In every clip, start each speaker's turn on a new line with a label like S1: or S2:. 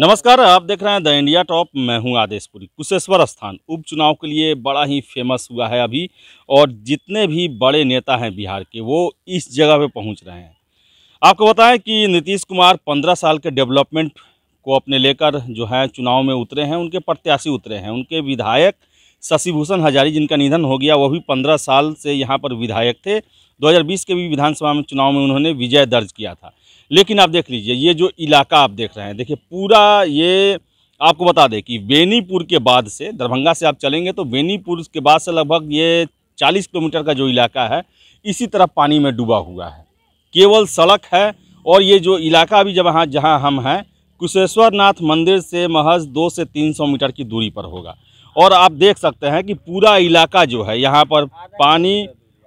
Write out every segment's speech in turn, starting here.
S1: नमस्कार आप देख रहे हैं द इंडिया टॉप मैं हूं आदेशपुरी कुशेश्वर स्थान उपचुनाव के लिए बड़ा ही फेमस हुआ है अभी और जितने भी बड़े नेता हैं बिहार के वो इस जगह पे पहुंच रहे हैं आपको बताएं कि नीतीश कुमार 15 साल के डेवलपमेंट को अपने लेकर जो है चुनाव में उतरे हैं उनके प्रत्याशी उतरे हैं उनके विधायक शशिभूषण हजारी जिनका निधन हो गया वो भी पंद्रह साल से यहाँ पर विधायक थे दो के भी विधानसभा में चुनाव में उन्होंने विजय दर्ज किया था लेकिन आप देख लीजिए ये जो इलाका आप देख रहे हैं देखिए पूरा ये आपको बता दें कि बेनीपुर के बाद से दरभंगा से आप चलेंगे तो बेनीपुर के बाद से लगभग ये चालीस किलोमीटर का जो इलाका है इसी तरह पानी में डूबा हुआ है केवल सड़क है और ये जो इलाका भी जब हाँ जहाँ हम हैं कुशेश्वरनाथ मंदिर से महज दो से तीन सौ मीटर की दूरी पर होगा और आप देख सकते हैं कि पूरा इलाका जो है यहाँ पर पानी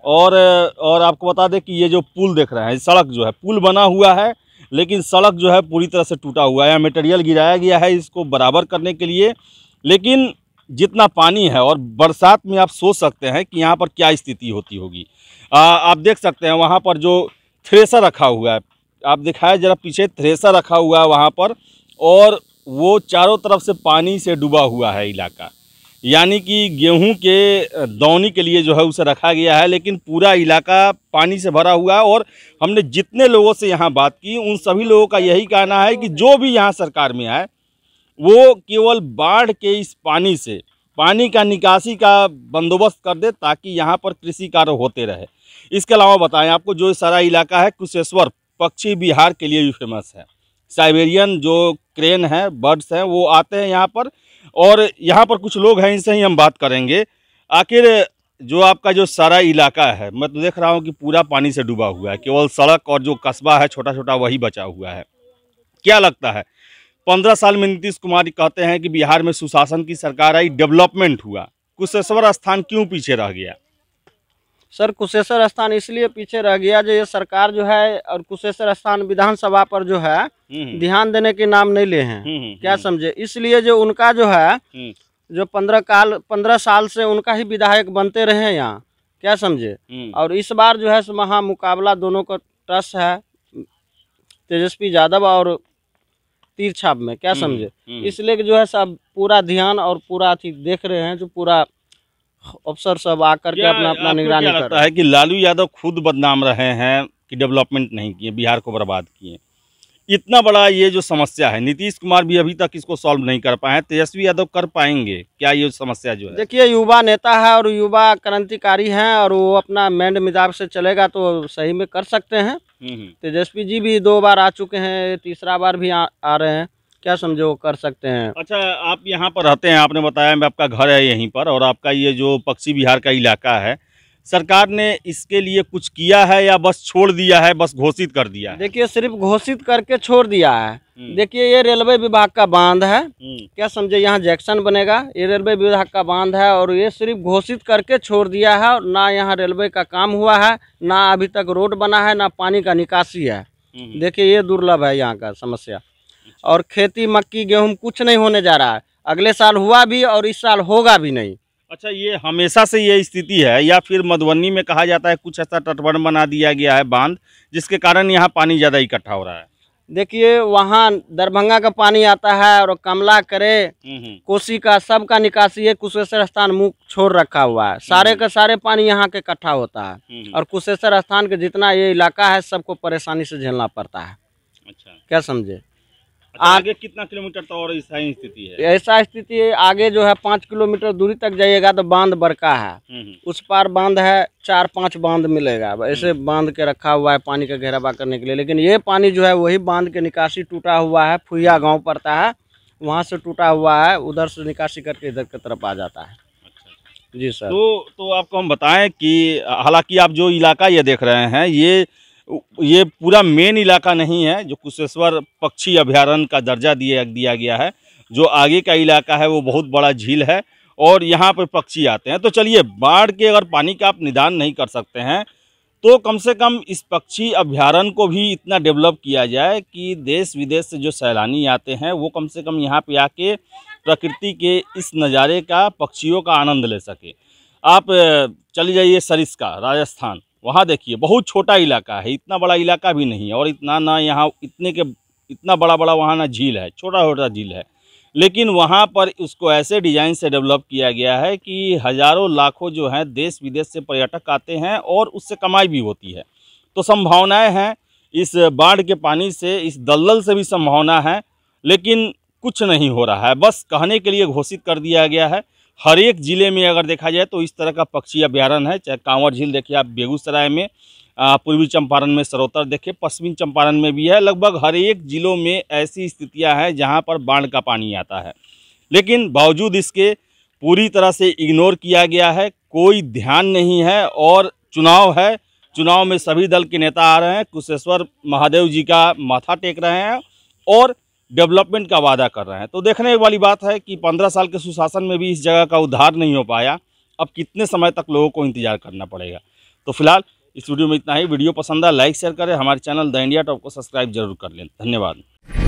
S1: और और आपको बता दें कि ये जो पुल देख रहे हैं सड़क जो है पुल बना हुआ है लेकिन सड़क जो है पूरी तरह से टूटा हुआ है मटेरियल गिराया गया है इसको बराबर करने के लिए लेकिन जितना पानी है और बरसात में आप सोच सकते हैं कि यहाँ पर क्या स्थिति होती होगी आ, आप देख सकते हैं वहाँ पर जो थ्रेसर रखा हुआ है आप दिखाए जरा पीछे थ्रेसर रखा हुआ है वहाँ पर और वो चारों तरफ से पानी से डूबा हुआ है इलाका यानी कि गेहूं के दौनी के लिए जो है उसे रखा गया है लेकिन पूरा इलाका पानी से भरा हुआ है और हमने जितने लोगों से यहाँ बात की उन सभी लोगों का यही कहना है कि जो भी यहाँ सरकार में आए वो केवल बाढ़ के इस पानी से पानी का निकासी का बंदोबस्त कर दे ताकि यहाँ पर कृषि कार्य होते रहे इसके अलावा बताएं आपको जो सारा इलाका है कुशेश्वर पक्षी बिहार के लिए भी फेमस है साइबेरियन जो क्रेन है बर्ड्स हैं वो आते हैं यहाँ पर और यहाँ पर कुछ लोग हैं इनसे ही हम बात करेंगे आखिर जो आपका जो सारा इलाका है मैं तो देख रहा हूँ कि पूरा पानी से डूबा हुआ है केवल सड़क और जो कस्बा है छोटा छोटा वही बचा हुआ है क्या लगता है पंद्रह साल में नीतीश कुमार कहते हैं कि बिहार में सुशासन की सरकार आई डेवलपमेंट हुआ कुशेश्वर
S2: स्थान क्यों पीछे रह गया सर कुशेश्वर स्थान इसलिए पीछे रह गया जो ये सरकार जो है और कुशेश्वर स्थान विधानसभा पर जो है हम्म, हम्म। ध्यान देने के नाम नहीं ले हैं हम्म, क्या समझे इसलिए जो उनका जो है जो पंद्रह काल पंद्रह साल से उनका ही विधायक बनते रहे हैं यहाँ क्या समझे और इस बार जो है महा मुकाबला दोनों का टस है तेजस्वी यादव और तीर छाप में क्या समझे इसलिए जो है सब पूरा ध्यान और पूरा अथी देख रहे हैं जो पूरा अफसर सब आकर के अपना अपना निगरानी कर है
S1: कि लालू यादव खुद बदनाम रहे हैं कि डेवलपमेंट नहीं किए बिहार को बर्बाद किए इतना बड़ा ये जो समस्या है नीतीश कुमार भी अभी तक इसको सॉल्व नहीं कर पाए तेजस्वी यादव कर पाएंगे क्या ये समस्या जो है
S2: देखिए युवा नेता है और युवा क्रांतिकारी हैं और वो अपना मैंड मिजाब से चलेगा तो सही में कर सकते हैं हम्म, हम्म। तेजस्वी जी भी दो बार आ चुके हैं तीसरा बार भी आ, आ रहे हैं क्या समझो कर सकते हैं अच्छा आप यहाँ पर
S1: रहते हैं आपने बताया मैं आपका घर है यहीं पर और आपका ये जो पक्षी बिहार का इलाका है सरकार ने इसके लिए कुछ किया है या बस छोड़ दिया है बस घोषित कर दिया
S2: देखिए सिर्फ घोषित करके छोड़ दिया है हम्म। देखिए ये रेलवे विभाग का बांध है हम्म। क्या समझे यहाँ जैक्शन बनेगा ये रेलवे विभाग का बांध है और ये सिर्फ घोषित करके छोड़ दिया है और ना यहाँ रेलवे का काम हुआ है ना अभी तक रोड बना है ना पानी का निकासी है हम्म। देखिए ये दुर्लभ है यहाँ का समस्या और खेती मक्की गेहूँ कुछ नहीं होने जा रहा है अगले साल हुआ भी और इस साल होगा भी नहीं
S1: अच्छा ये हमेशा से ये स्थिति है या फिर मधुबनी में कहा जाता है कुछ ऐसा तटबंध बना दिया गया है बांध जिसके कारण यहाँ पानी ज़्यादा इकट्ठा हो रहा है
S2: देखिए वहाँ दरभंगा का पानी आता है और कमला करे हम्म, हम्म। कोसी का सब का निकासी है कुशेश्वर स्थान मुख छोड़ रखा हुआ है सारे हम्म। का सारे पानी यहाँ के इकट्ठा होता है और कुशेश्वर स्थान के जितना ये इलाका है सबको परेशानी से झेलना पड़ता है अच्छा क्या समझे अच्छा, आगे कितना किलोमीटर तो और ऐसा स्थिति है ऐसा स्थिति है आगे जो है पाँच किलोमीटर दूरी तक जाइएगा तो बांध बड़का है हम्म, हम्म। उस पार बांध है चार पांच बांध मिलेगा ऐसे हम्म। बांध के रखा हुआ है पानी का घेरावा करने के लिए लेकिन ये पानी जो है वही बांध के निकासी टूटा हुआ है फुया गाँव पड़ता है वहाँ से टूटा हुआ है उधर से निकासी करके इधर की तरफ आ जाता है अच्छा, अच्छा। जी सर
S1: तो तो आपको हम बताएं कि हालांकि आप जो इलाका ये देख रहे हैं ये ये पूरा मेन इलाका नहीं है जो कुशेश्वर पक्षी अभ्यारण्य का दर्जा दिया दिया गया है जो आगे का इलाका है वो बहुत बड़ा झील है और यहाँ पर पक्षी आते हैं तो चलिए बाढ़ के अगर पानी का आप निदान नहीं कर सकते हैं तो कम से कम इस पक्षी अभ्यारण्य को भी इतना डेवलप किया जाए कि देश विदेश से जो सैलानी आते हैं वो कम से कम यहाँ पे आके प्रकृति के इस नज़ारे का पक्षियों का आनंद ले सके आप चली जाइए सरिस्का राजस्थान वहाँ देखिए बहुत छोटा इलाका है इतना बड़ा इलाका भी नहीं है और इतना ना यहाँ इतने के इतना बड़ा बड़ा वहाँ ना झील है छोटा छोटा झील है लेकिन वहाँ पर उसको ऐसे डिज़ाइन से डेवलप किया गया है कि हज़ारों लाखों जो हैं देश विदेश से पर्यटक आते हैं और उससे कमाई भी होती है तो संभावनाएँ हैं इस बाढ़ के पानी से इस दलदल से भी संभावना है लेकिन कुछ नहीं हो रहा है बस कहने के लिए घोषित कर दिया गया है हर एक ज़िले में अगर देखा जाए तो इस तरह का पक्षी अभ्यारण है चाहे कांवर झील देखिए आप बेगूसराय में पूर्वी चंपारण में सरोतर देखिए पश्चिमी चंपारण में भी है लगभग हर एक ज़िलों में ऐसी स्थितियाँ हैं जहाँ पर बाढ़ का पानी आता है लेकिन बावजूद इसके पूरी तरह से इग्नोर किया गया है कोई ध्यान नहीं है और चुनाव है चुनाव में सभी दल के नेता आ रहे हैं कुशेश्वर महादेव जी का माथा टेक रहे हैं और डेवलपमेंट का वादा कर रहे हैं तो देखने वाली बात है कि पंद्रह साल के सुशासन में भी इस जगह का उद्धार नहीं हो पाया अब कितने समय तक लोगों को इंतजार करना पड़ेगा तो फिलहाल इस वीडियो में इतना ही वीडियो पसंद आया लाइक शेयर करें हमारे चैनल द इंडिया टॉप को सब्सक्राइब जरूर कर लें धन्यवाद